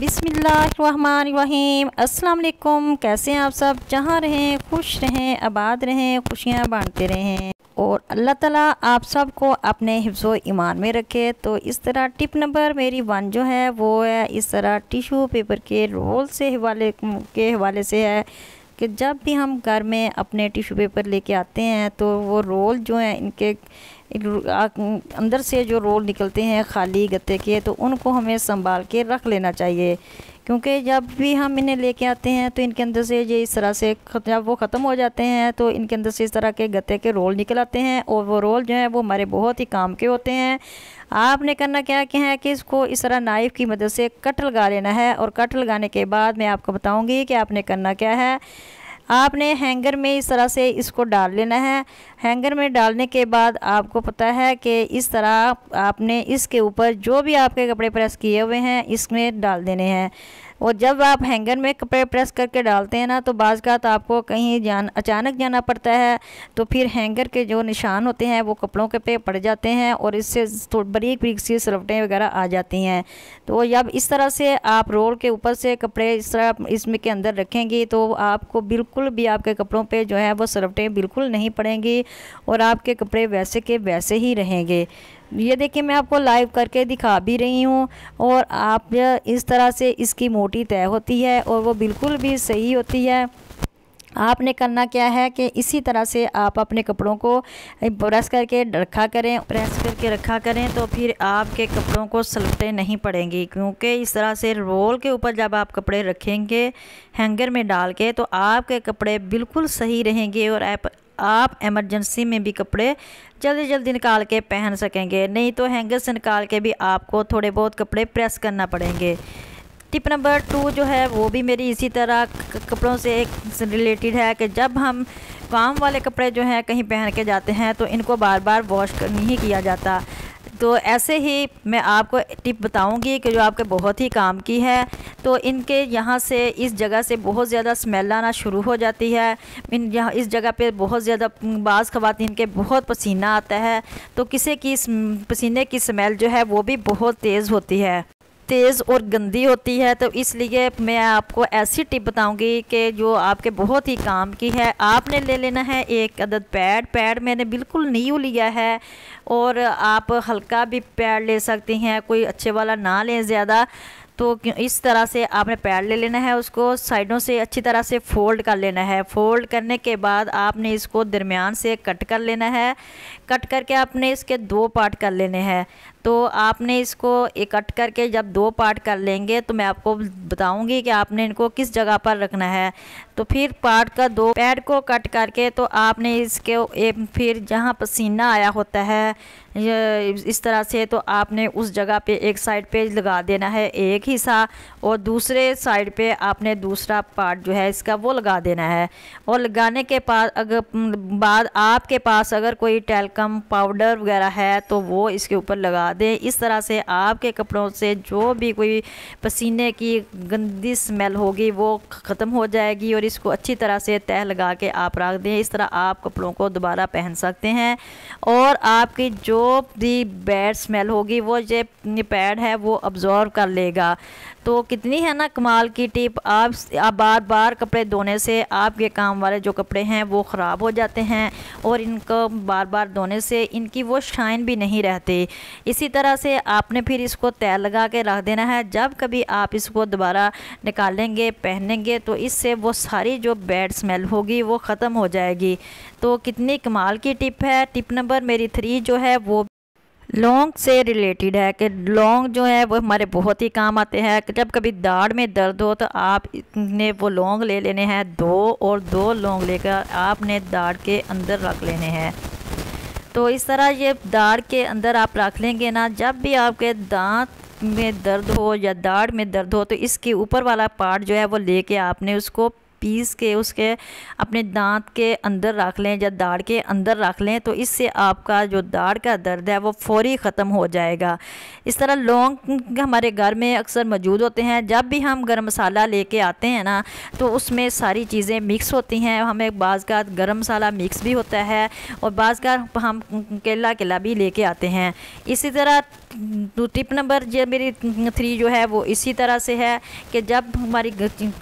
बिसमीम असलकुम कैसे हैं आप सब जहाँ रहें खुश रहें आबाद रहें खुशियाँ बांटते रहें और अल्लाह ताला आप सबको अपने हिफ्जो ईमान में रखे तो इस तरह टिप नंबर मेरी वन जो है वो है इस तरह टिशू पेपर के रोल से हवाले के हवाले से है कि जब भी हम घर में अपने टिशू पेपर लेके आते हैं तो वो रोल जो हैं इनके अंदर से जो रोल निकलते हैं खाली गत्ते के तो उनको हमें संभाल के रख लेना चाहिए क्योंकि जब भी हम इन्हें लेके आते हैं तो इनके अंदर से ये इस तरह से जब वो ख़त्म हो जाते हैं तो इनके अंदर से इस तरह के गत्ते के रोल निकल आते हैं और वो रोल जो है वो हमारे बहुत ही काम के होते हैं आपने करना क्या क्या है कि इसको इस तरह नाइफ़ की मदद से कट लगा लेना है और कट लगाने के बाद मैं आपको बताऊँगी कि आपने करना क्या है आपने हैंगर में इस तरह से इसको डाल लेना है हैंगर में डालने के बाद आपको पता है कि इस तरह आपने इसके ऊपर जो भी आपके कपड़े प्रेस किए हुए हैं इसमें डाल देने हैं और जब आप हैंगर में कपड़े प्रेस करके डालते हैं ना तो बाज़ का आपको कहीं जान अचानक जाना पड़ता है तो फिर हैंगर के जो निशान होते हैं वो कपड़ों के पे पड़ जाते हैं और इससे थोड़ी तो बरीक बरीक सी सलवटें वगैरह आ जाती हैं तो जब इस तरह से आप रोल के ऊपर से कपड़े इस तरह इसमें के अंदर रखेंगी तो आपको बिल्कुल भी आपके कपड़ों पर जो है वो सलवटें बिल्कुल नहीं पड़ेंगी और आपके कपड़े वैसे के वैसे ही रहेंगे ये देखिए मैं आपको लाइव करके दिखा भी रही हूँ और आप इस तरह से इसकी मोटी तय होती है और वो बिल्कुल भी सही होती है आपने करना क्या है कि इसी तरह से आप अपने कपड़ों को प्रेस करके रखा करें प्रेस करके रखा करें तो फिर आपके कपड़ों को सलटे नहीं पड़ेंगी क्योंकि इस तरह से रोल के ऊपर जब आप कपड़े रखेंगे हैंगर में डाल के तो आपके कपड़े बिल्कुल सही रहेंगे और आप आप एमरजेंसी में भी कपड़े जल्दी जल्दी निकाल के पहन सकेंगे नहीं तो हैंगर से निकाल के भी आपको थोड़े बहुत कपड़े प्रेस करना पड़ेंगे टिप नंबर टू जो है वो भी मेरी इसी तरह कपड़ों से एक रिलेटेड है कि जब हम काम वाले कपड़े जो हैं कहीं पहन के जाते हैं तो इनको बार बार वॉश नहीं किया जाता तो ऐसे ही मैं आपको टिप बताऊंगी कि जो आपके बहुत ही काम की है तो इनके यहाँ से इस जगह से बहुत ज़्यादा स्मेल आना शुरू हो जाती है इन यहाँ इस जगह पे बहुत ज़्यादा बाज़ ख़वान के बहुत पसीना आता है तो किसी की पसीने की स्मेल जो है वो भी बहुत तेज़ होती है तेज़ और गंदी होती है तो इसलिए मैं आपको ऐसी टिप बताऊंगी कि जो आपके बहुत ही काम की है आपने ले लेना है एक अदद पैड पैड मैंने बिल्कुल न्यू लिया है और आप हल्का भी पैड ले सकती हैं कोई अच्छे वाला ना लें ज़्यादा तो इस तरह से आपने पैड ले लेना है उसको साइडों से अच्छी तरह से फोल्ड कर लेना है फोल्ड करने के बाद आपने इसको दरमियान से कट कर लेना है कट करके आपने इसके दो पार्ट कर लेने हैं तो आपने इसको इकट्ठ करके जब दो पार्ट कर लेंगे तो मैं आपको बताऊंगी कि आपने इनको किस जगह पर रखना है तो फिर पार्ट का दो पैड को कट करके तो आपने इसके फिर जहाँ पसीना आया होता है इस तरह से तो आपने उस जगह पे एक साइड पे लगा देना है एक हिस्सा और दूसरे साइड पे आपने दूसरा पार्ट जो है इसका वो लगा देना है और लगाने के पास अगर बाद आपके पास अगर कोई टेलकम पाउडर वगैरह है तो वो इसके ऊपर लगा लगा दें इस तरह से आपके कपड़ों से जो भी कोई पसीने की गंदी स्मेल होगी वो ख़त्म हो जाएगी और इसको अच्छी तरह से तह लगा के आप रख दें इस तरह आप कपड़ों को दोबारा पहन सकते हैं और आपकी जो भी बैड स्मेल होगी वो ये पैड है वो अब्जॉर्व कर लेगा तो कितनी है ना कमाल की टिप आप, आप बार बार कपड़े धोने से आपके काम वाले जो कपड़े हैं वो ख़राब हो जाते हैं और इनको बार बार धोने से इनकी वो शाइन भी नहीं रहती इस इसी तरह से आपने फिर इसको तैर लगा के रख देना है जब कभी आप इसको दोबारा निकालेंगे पहनेंगे तो इससे वो सारी जो बैड स्मेल होगी वो ख़त्म हो जाएगी तो कितनी कमाल की टिप है टिप नंबर मेरी थ्री जो है वो लौंग से रिलेटेड है कि लौंग जो है वो हमारे बहुत ही काम आते हैं जब कभी दाढ़ में दर्द हो तो आपने वो लौंग ले लेने हैं दो और दो लौंग लेकर आपने दाढ़ के अंदर रख लेने हैं तो इस तरह ये दाढ़ के अंदर आप रख लेंगे ना जब भी आपके दांत में दर्द हो या दाढ़ में दर्द हो तो इसके ऊपर वाला पार्ट जो है वो लेके आपने उसको पीस के उसके अपने दांत के अंदर रख लें या दाढ़ के अंदर रख लें तो इससे आपका जो दाढ़ का दर्द है वो फौरी ख़त्म हो जाएगा इस तरह लौंग हमारे घर में अक्सर मौजूद होते हैं जब भी हम गर्म मसाला लेके आते हैं ना तो उसमें सारी चीज़ें मिक्स होती हैं हमें बाज़ का गर्म मसाला मिक्स भी होता है और बाज़ का हम केला केला भी लेके आते हैं इसी तरह टिप नंबर जो मेरी थ्री जो है वो इसी तरह से है कि जब हमारी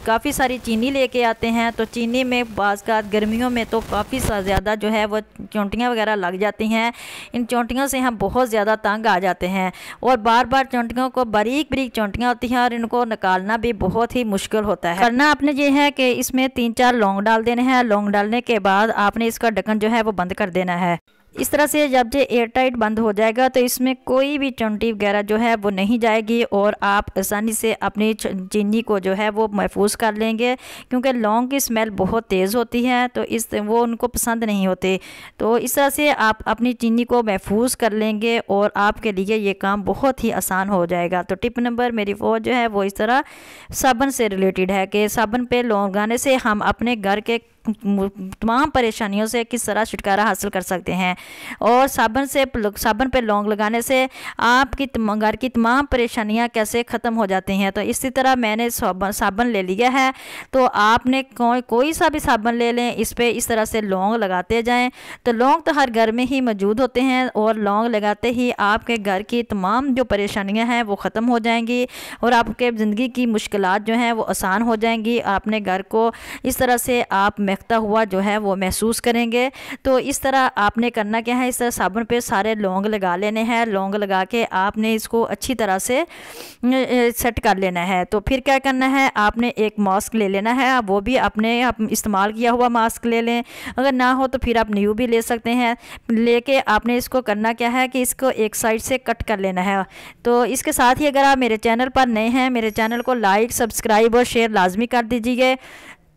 काफ़ी सारी चीनी लेके आते हैं तो चीनी में बाज़ का गर्मियों में तो काफ़ी ज़्यादा जो है वो चोंटियाँ वगैरह लग जाती हैं इन चोंटियों से हम बहुत ज़्यादा तंग आ जाते हैं और बार बार चोंटियों को बारीक बारीक चोंटियाँ होती हैं और इनको निकालना भी बहुत ही मुश्किल होता है करना आपने ये है कि इसमें तीन चार लौंग डाल देने हैं लौंग डालने के बाद आपने इसका ढक्कन जो है वो बंद कर देना है इस तरह से जब ये एयर टाइट बंद हो जाएगा तो इसमें कोई भी चुनटी वगैरह जो है वो नहीं जाएगी और आप आसानी से अपनी चीनी को जो है वो महफूज कर लेंगे क्योंकि लौंग की स्मेल बहुत तेज़ होती है तो इस वो उनको पसंद नहीं होते तो इस तरह से आप अपनी चीनी को महफूज कर लेंगे और आपके लिए ये काम बहुत ही आसान हो जाएगा तो टिप नंबर मेरी वो जो है वो इस तरह साबन से रिलेटेड है कि साबन पर लौंग लगाने से हम अपने घर के तमाम परेशानियों से किस तरह छुटकारा हासिल कर सकते हैं और साबन से साबन पर लौंग लगाने से आपकी घर की तमाम परेशानियाँ कैसे ख़त्म हो जाती हैं तो इसी तरह मैंने साबन ले लिया है तो आपने को, कोई सा भी साबन ले लें इस पर इस तरह से लौंग लगाते जाएँ तो लौंग तो हर घर में ही मौजूद होते हैं और लौंग लगाते ही आपके घर की तमाम जो परेशानियाँ हैं वो ख़त्म हो जाएंगी और आपके ज़िंदगी की मुश्किल जो हैं वो आसान हो जाएंगी आपने घर को इस तरह से आप महकता हुआ जो है वो महसूस करेंगे तो इस तरह आपने करना क्या है इस तरह साबुन पे सारे लौंग लगा लेने हैं लौंग लगा के आपने इसको अच्छी तरह से सेट कर लेना है तो फिर क्या करना है आपने एक मास्क ले लेना है वो भी आपने आप इस्तेमाल किया हुआ मास्क ले लें अगर ना हो तो फिर आप न्यू भी ले सकते हैं लेके आपने इसको करना क्या है कि इसको एक साइड से कट कर लेना है तो इसके साथ ही अगर आप मेरे चैनल पर नए हैं मेरे चैनल को लाइक सब्सक्राइब और शेयर लाजमी कर दीजिए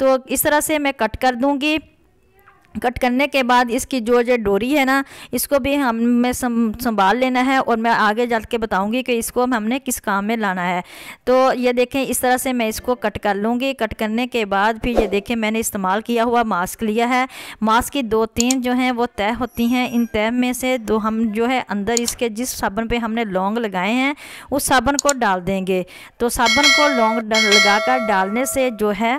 तो इस तरह से मैं कट कर दूँगी कट करने के बाद इसकी जो जो डोरी है ना इसको भी हम संभाल लेना है और मैं आगे जा के बताऊँगी कि इसको हमने किस काम में लाना है तो ये देखें इस तरह से मैं इसको कट कर लूँगी कट करने के बाद फिर ये देखें मैंने इस्तेमाल किया हुआ मास्क लिया है मास्क की दो तीन जो हैं वो तय होती हैं इन तय में से दो हम जो है अंदर इसके जिस साबन पर हमने लौंग लगाए हैं उस साबन को डाल देंगे तो साबन को लौंग लगा कर डालने से जो है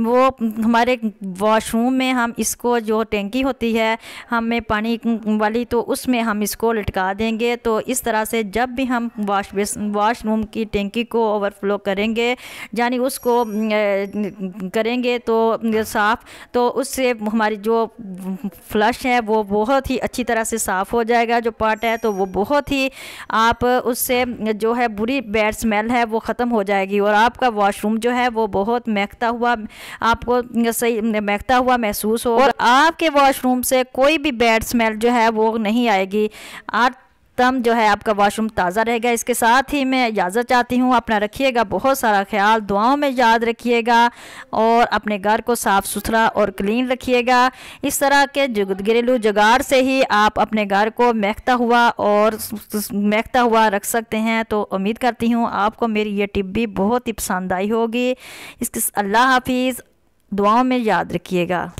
वो हमारे वॉशरूम में हम इसको जो टेंकी होती है हमें पानी वाली तो उसमें हम इसको लटका देंगे तो इस तरह से जब भी हम वॉश वॉशरूम की टेंकी को ओवरफ्लो करेंगे यानी उसको करेंगे तो साफ़ तो उससे हमारी जो फ्लश है वो बहुत ही अच्छी तरह से साफ़ हो जाएगा जो पार्ट है तो वो बहुत ही आप उससे जो है बुरी बैड स्मेल है वो ख़त्म हो जाएगी और आपका वॉशरूम जो है वो बहुत महकता हुआ आपको सही महकता हुआ महसूस हो और आपके वॉशरूम से कोई भी बैड स्मेल जो है वो नहीं आएगी आज तम जो है आपका वाशरूम ताज़ा रहेगा इसके साथ ही मैं इजाज़त चाहती हूँ अपना रखिएगा बहुत सारा ख्याल दुआओं में याद रखिएगा और अपने घर को साफ़ सुथरा और क्लीन रखिएगा इस तरह के घरेलू जुगाड़ से ही आप अपने घर को महकता हुआ और महकता हुआ रख सकते हैं तो उम्मीद करती हूँ आपको मेरी ये टिप भी बहुत ही पसंद आई होगी इसके अल्लाह हाफिज़ दुआओं में याद रखिएगा